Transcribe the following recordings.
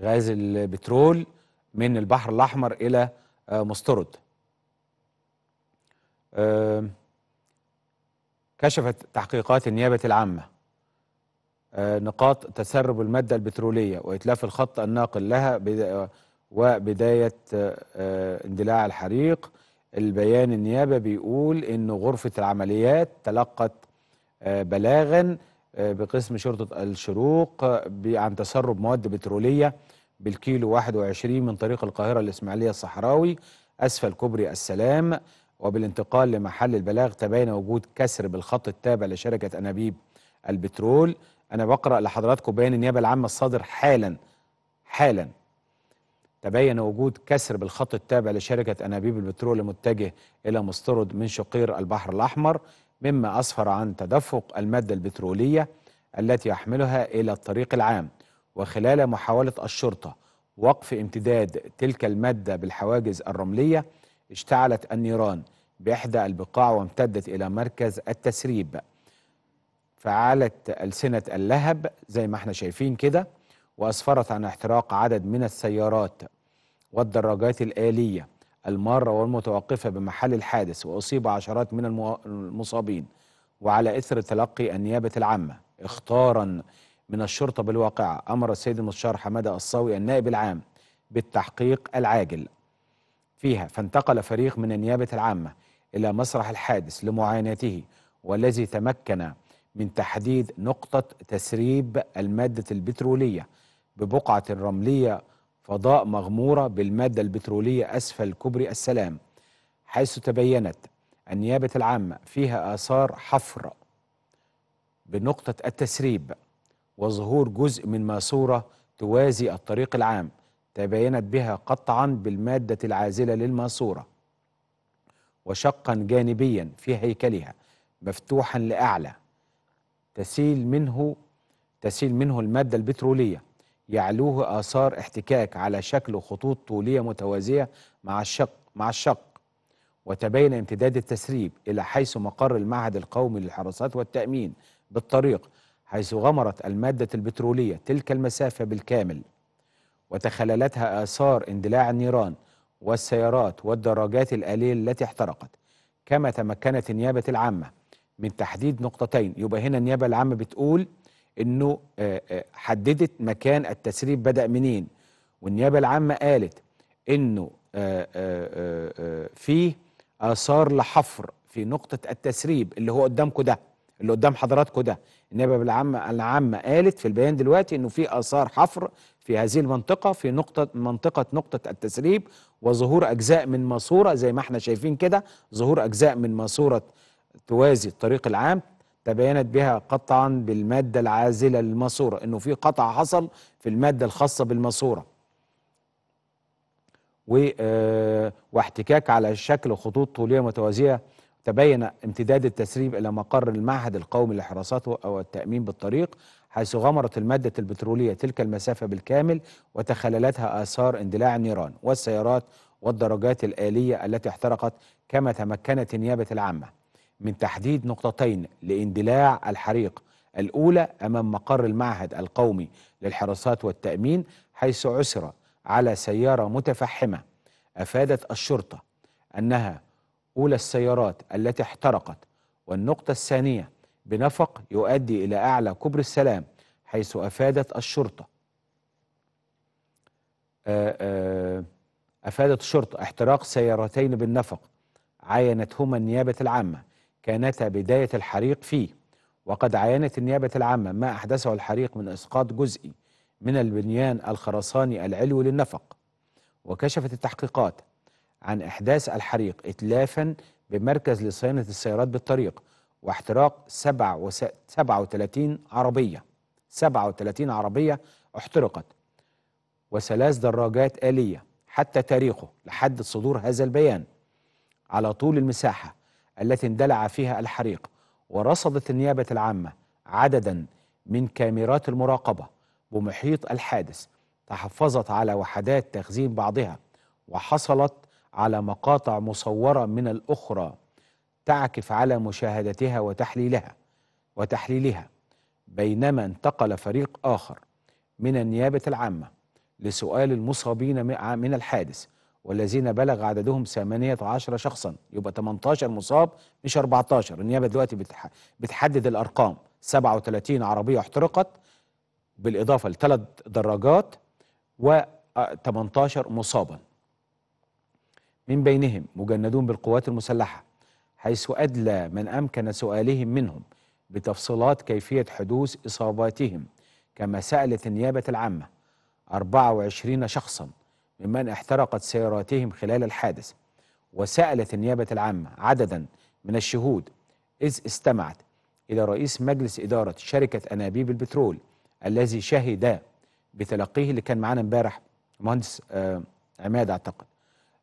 غاز البترول من البحر الأحمر إلى آه، مسترد آه، كشفت تحقيقات النيابة العامة آه، نقاط تسرب المادة البترولية وإتلاف الخط الناقل لها وبداية اندلاع الحريق البيان النيابة بيقول أن غرفة العمليات تلقت بلاغا بقسم شرطة الشروق عن تسرب مواد بترولية بالكيلو 21 من طريق القاهرة الإسماعيلية الصحراوي أسفل كوبري السلام وبالانتقال لمحل البلاغ تبين وجود كسر بالخط التابع لشركة أنابيب البترول أنا بقرأ لحضراتكم بيان النيابة العامة الصادر حالا حالا تبين وجود كسر بالخط التابع لشركة أنابيب البترول المتجه إلى مسترد من شقير البحر الأحمر مما أسفر عن تدفق المادة البترولية التي يحملها إلى الطريق العام وخلال محاولة الشرطة وقف امتداد تلك المادة بالحواجز الرملية اشتعلت النيران بإحدى البقاع وامتدت إلى مركز التسريب فعالت ألسنة اللهب زي ما احنا شايفين كده وأسفرت عن احتراق عدد من السيارات والدراجات الآلية المارة والمتوقفة بمحل الحادث وأصيب عشرات من المصابين وعلى إثر تلقي النيابة العامة اختارا من الشرطة بالواقعة أمر السيد المستشار حمادة الصاوي النائب العام بالتحقيق العاجل فيها فانتقل فريق من النيابة العامة إلى مسرح الحادث لمعاناته والذي تمكن من تحديد نقطة تسريب المادة البترولية ببقعة رملية فضاء مغمورة بالمادة البترولية أسفل كوبري السلام حيث تبينت النيابة العامة فيها آثار حفر بنقطة التسريب وظهور جزء من ماسورة توازي الطريق العام تبينت بها قطعا بالمادة العازلة للماسورة وشقا جانبيا في هيكلها مفتوحا لأعلى تسيل منه تسيل منه المادة البترولية يعلوه آثار احتكاك على شكل خطوط طولية متوازية مع الشق مع الشق وتبين امتداد التسريب إلى حيث مقر المعهد القومي للحراسات والتأمين بالطريق حيث غمرت المادة البترولية تلك المسافة بالكامل وتخللتها آثار اندلاع النيران والسيارات والدراجات الآلية التي احترقت كما تمكنت النيابة العامة من تحديد نقطتين يبقى هنا النيابة العامة بتقول انه آه، آه، حددت مكان التسريب بدا منين والنيابه العامه قالت انه آه، فيه اثار لحفر في نقطه التسريب اللي هو قدامكم ده اللي قدام حضراتكم ده النيابه العامه العامه قالت في البيان دلوقتي انه في اثار حفر في هذه المنطقه في نقطه منطقه نقطه التسريب وظهور اجزاء من ماسوره زي ما احنا شايفين كده ظهور اجزاء من ماسوره توازي الطريق العام تبينت بها قطعا بالمادة العازلة للماسورة انه في قطع حصل في المادة الخاصة بالماسورة آه، واحتكاك على شكل خطوط طولية متوازية تبين امتداد التسريب إلى مقر المعهد القومي للحراسات التأمين بالطريق حيث غمرت المادة البترولية تلك المسافة بالكامل وتخللتها آثار اندلاع النيران والسيارات والدرجات الآلية التي احترقت كما تمكنت النيابة العامة من تحديد نقطتين لاندلاع الحريق الأولى أمام مقر المعهد القومي للحراسات والتأمين حيث عثر على سيارة متفحمة أفادت الشرطة أنها أولى السيارات التي احترقت والنقطة الثانية بنفق يؤدي إلى أعلى كبر السلام حيث أفادت الشرطة آه، آه، أفادت الشرطة احتراق سيارتين بالنفق عاينتهما النيابة العامة كانتا بداية الحريق فيه وقد عاينت النيابة العامة ما أحدثه الحريق من إسقاط جزئي من البنيان الخرساني العلوي للنفق وكشفت التحقيقات عن إحداث الحريق إتلافا بمركز لصيانة السيارات بالطريق واحتراق 37 عربية 37 عربية احترقت وثلاث دراجات آلية حتى تاريخه لحد صدور هذا البيان على طول المساحة التي اندلع فيها الحريق ورصدت النيابة العامة عددا من كاميرات المراقبة بمحيط الحادث تحفظت على وحدات تخزين بعضها وحصلت على مقاطع مصورة من الأخرى تعكف على مشاهدتها وتحليلها وتحليلها بينما انتقل فريق آخر من النيابة العامة لسؤال المصابين من الحادث والذين بلغ عددهم 18 شخصا يبقى 18 مصاب مش 14 النيابه دلوقتي بتحدد الارقام 37 عربيه احترقت بالاضافه لثلاث دراجات و18 آه، مصابا من بينهم مجندون بالقوات المسلحه حيث ادلى من امكن سؤالهم منهم بتفصيلات كيفيه حدوث اصاباتهم كما سالت النيابه العامه 24 شخصا ممن احترقت سياراتهم خلال الحادث وسألت النيابة العامة عددا من الشهود إذ استمعت إلى رئيس مجلس إدارة شركة أنابيب البترول الذي شهد بتلقيه اللي كان معانا امبارح مهندس آه، عماد أعتقد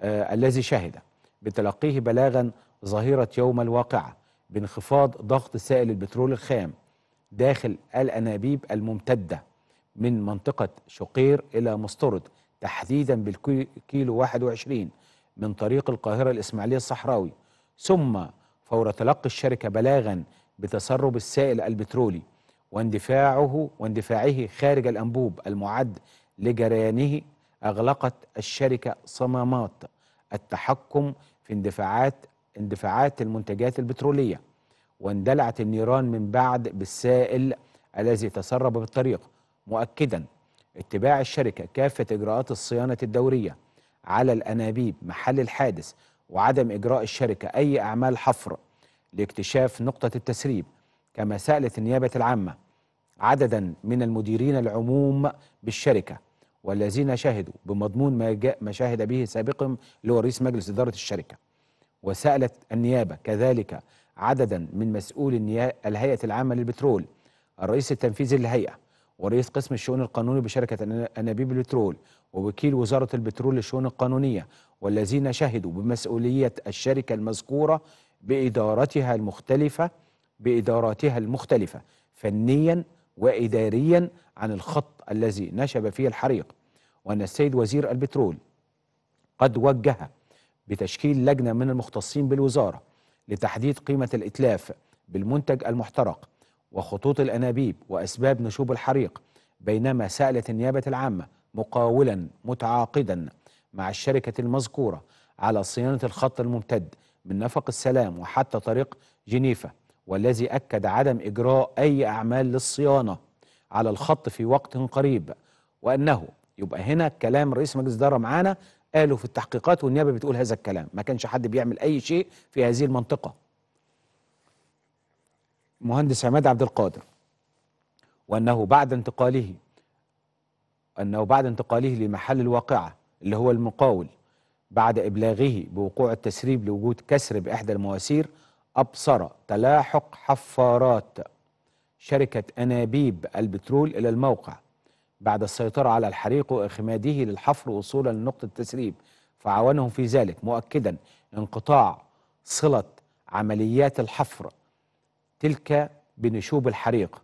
آه، الذي شهد بتلقيه بلاغا ظهيرة يوم الواقعة بانخفاض ضغط سائل البترول الخام داخل الأنابيب الممتدة من منطقة شقير إلى مسترد تحديدا بالكيلو 21 من طريق القاهرة الإسماعيلية الصحراوي ثم فور تلقي الشركة بلاغا بتسرب السائل البترولي واندفاعه واندفاعه خارج الأنبوب المعد لجريانه أغلقت الشركة صمامات التحكم في اندفاعات اندفاعات المنتجات البترولية واندلعت النيران من بعد بالسائل الذي تسرب بالطريق مؤكدا اتباع الشركة كافة إجراءات الصيانة الدورية على الأنابيب محل الحادث وعدم إجراء الشركة أي أعمال حفر لاكتشاف نقطة التسريب كما سألت النيابة العامة عددا من المديرين العموم بالشركة والذين شهدوا بمضمون ما, جاء ما شهد به سابقهم لورئيس مجلس إدارة الشركة وسألت النيابة كذلك عددا من مسؤول الهيئة العامة للبترول الرئيس التنفيذي للهيئة ورئيس قسم الشؤون القانوني بشركة أنابيب البترول ووكيل وزارة البترول للشؤون القانونية والذين شهدوا بمسؤولية الشركة المذكورة بإدارتها المختلفة بإداراتها المختلفة فنيا وإداريا عن الخط الذي نشب فيه الحريق وأن السيد وزير البترول قد وجه بتشكيل لجنة من المختصين بالوزارة لتحديد قيمة الإتلاف بالمنتج المحترق وخطوط الأنابيب وأسباب نشوب الحريق بينما سألت النيابة العامة مقاولا متعاقدا مع الشركة المذكورة على صيانة الخط الممتد من نفق السلام وحتى طريق جنيفة والذي أكد عدم إجراء أي أعمال للصيانة على الخط في وقت قريب وأنه يبقى هنا كلام رئيس مجلس الإدارة معانا قالوا في التحقيقات والنيابة بتقول هذا الكلام ما كانش حد بيعمل أي شيء في هذه المنطقة المهندس عماد عبد القادر وأنه بعد انتقاله أنه بعد انتقاله لمحل الواقعة اللي هو المقاول بعد إبلاغه بوقوع التسريب لوجود كسر بإحدى المواسير أبصر تلاحق حفارات شركة أنابيب البترول إلى الموقع بعد السيطرة على الحريق وإخماده للحفر وصولا لنقطة التسريب فعاونهم في ذلك مؤكدا انقطاع صلة عمليات الحفر تلك بنشوب الحريق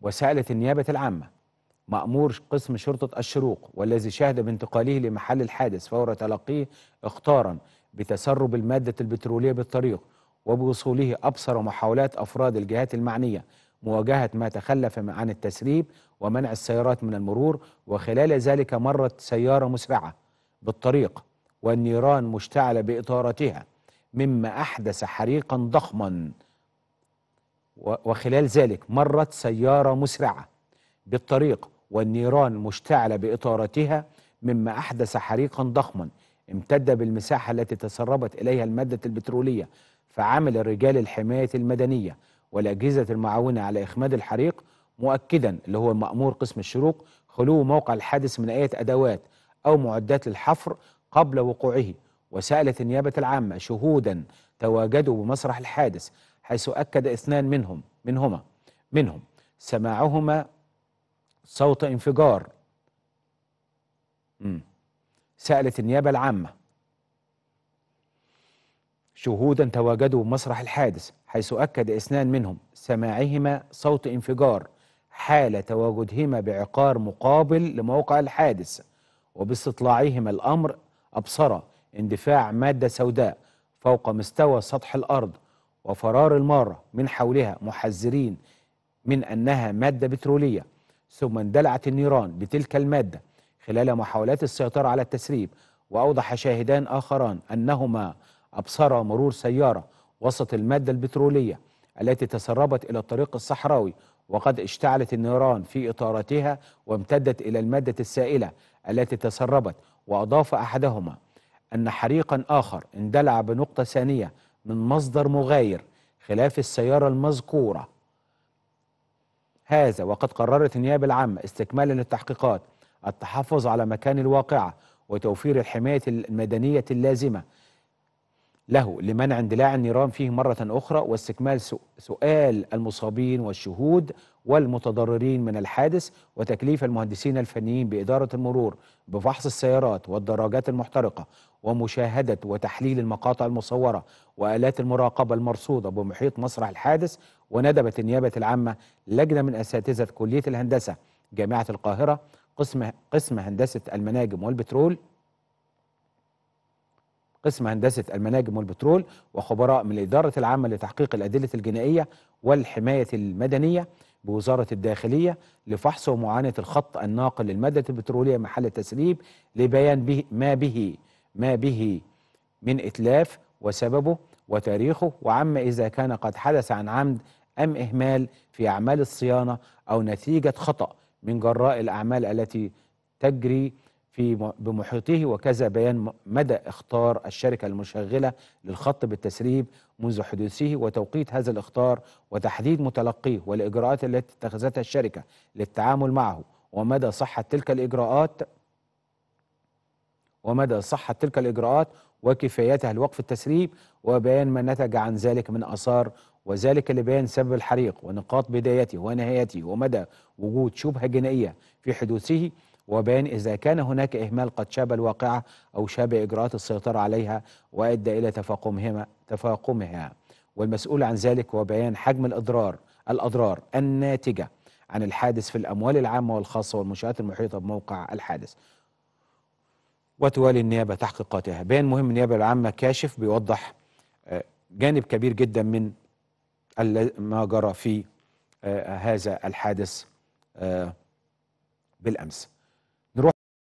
وسألت النيابة العامة مأمور قسم شرطة الشروق والذي شهد بانتقاله لمحل الحادث فور تلقيه اختارا بتسرب المادة البترولية بالطريق وبوصوله أبصر محاولات أفراد الجهات المعنية مواجهة ما تخلف عن التسريب ومنع السيارات من المرور وخلال ذلك مرت سيارة مسرعة بالطريق والنيران مشتعلة بإطارتها مما أحدث حريقا ضخما وخلال ذلك مرت سيارة مسرعة بالطريق والنيران مشتعلة بإطارتها مما أحدث حريقا ضخما امتد بالمساحة التي تسربت إليها المادة البترولية فعمل رجال الحماية المدنية والأجهزة المعاونة على إخماد الحريق مؤكدا اللي هو مأمور قسم الشروق خلو موقع الحادث من أي أدوات أو معدات للحفر قبل وقوعه وسألت النيابة العامة شهودا تواجدوا بمسرح الحادث حيث أكد اثنان منهم منهما منهم سماعهما صوت انفجار سألت النيابة العامة شهودا تواجدوا بمسرح الحادث حيث أكد اثنان منهم سماعهما صوت انفجار حال تواجدهما بعقار مقابل لموقع الحادث وباستطلاعهما الأمر أبصرا اندفاع مادة سوداء فوق مستوى سطح الأرض وفرار المارة من حولها محذرين من أنها مادة بترولية ثم اندلعت النيران بتلك المادة خلال محاولات السيطرة على التسريب وأوضح شاهدان آخران أنهما أبصرا مرور سيارة وسط المادة البترولية التي تسربت إلى الطريق الصحراوي وقد اشتعلت النيران في إطارتها وامتدت إلى المادة السائلة التي تسربت وأضاف أحدهما أن حريقا آخر اندلع بنقطة ثانية من مصدر مغاير خلاف السيارة المذكورة هذا وقد قررت النيابة العامة استكمالا للتحقيقات التحفظ على مكان الواقعة وتوفير الحماية المدنية اللازمة له لمنع اندلاع النيران فيه مرة أخرى واستكمال سؤال المصابين والشهود والمتضررين من الحادث وتكليف المهندسين الفنيين بإدارة المرور بفحص السيارات والدراجات المحترقة ومشاهدة وتحليل المقاطع المصورة وآلات المراقبة المرصودة بمحيط مسرح الحادث وندبت النيابة العامة لجنة من أساتذة كلية الهندسة جامعة القاهرة قسم قسم هندسة المناجم والبترول قسم هندسة المناجم والبترول وخبراء من الإدارة العامة لتحقيق الأدلة الجنائية والحماية المدنية بوزارة الداخلية لفحص ومعاناة الخط الناقل للمادة البترولية محل التسريب لبيان به ما به ما به من إتلاف وسببه وتاريخه وعما إذا كان قد حدث عن عمد أم إهمال في أعمال الصيانة أو نتيجة خطأ من جراء الأعمال التي تجري في بمحيطه وكذا بيان مدى اختار الشركة المشغلة للخط بالتسريب منذ حدوثه وتوقيت هذا الاختار وتحديد متلقيه والإجراءات التي اتخذتها الشركة للتعامل معه ومدى صحة تلك الإجراءات ومدى صحة تلك الإجراءات وكفايتها لوقف التسريب وبيان ما نتج عن ذلك من آثار وذلك لبيان سبب الحريق ونقاط بدايته ونهايته ومدى وجود شبهة جنائية في حدوثه وبيان إذا كان هناك إهمال قد شاب الواقعة أو شاب إجراءات السيطرة عليها وأدى إلى تفاقمهما تفاقمها والمسؤول عن ذلك وبيان حجم الأضرار الأضرار الناتجة عن الحادث في الأموال العامة والخاصة والمنشآت المحيطة بموقع الحادث وتوالي النيابة تحقيقاتها بيان مهم النيابة العامة كاشف بيوضح آه، جانب كبير جدا من ما جرى في آه، هذا الحادث آه، بالأمس